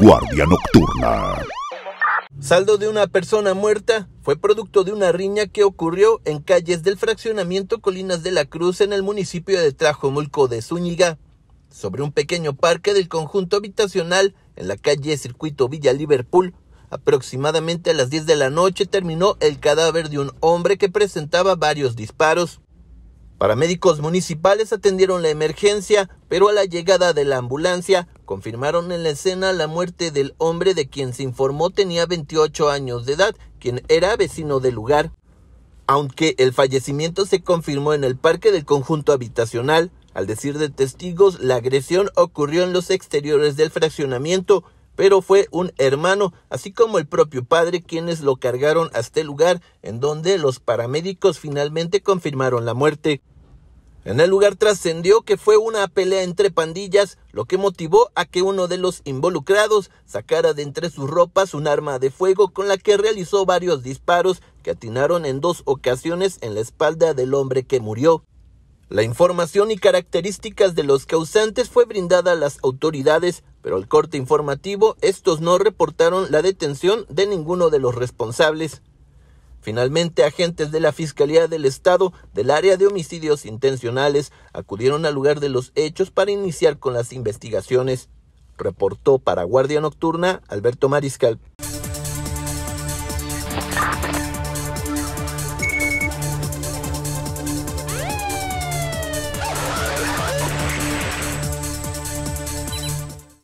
Guardia Nocturna. Saldo de una persona muerta fue producto de una riña que ocurrió en calles del fraccionamiento Colinas de la Cruz en el municipio de Trajomulco de Zúñiga, sobre un pequeño parque del conjunto habitacional en la calle Circuito Villa Liverpool. Aproximadamente a las 10 de la noche terminó el cadáver de un hombre que presentaba varios disparos. Paramédicos municipales atendieron la emergencia, pero a la llegada de la ambulancia confirmaron en la escena la muerte del hombre de quien se informó tenía 28 años de edad, quien era vecino del lugar. Aunque el fallecimiento se confirmó en el parque del conjunto habitacional, al decir de testigos, la agresión ocurrió en los exteriores del fraccionamiento pero fue un hermano, así como el propio padre, quienes lo cargaron hasta el este lugar en donde los paramédicos finalmente confirmaron la muerte. En el lugar trascendió que fue una pelea entre pandillas, lo que motivó a que uno de los involucrados sacara de entre sus ropas un arma de fuego con la que realizó varios disparos que atinaron en dos ocasiones en la espalda del hombre que murió. La información y características de los causantes fue brindada a las autoridades, pero al corte informativo estos no reportaron la detención de ninguno de los responsables. Finalmente, agentes de la Fiscalía del Estado del área de homicidios intencionales acudieron al lugar de los hechos para iniciar con las investigaciones. Reportó para Guardia Nocturna Alberto Mariscal.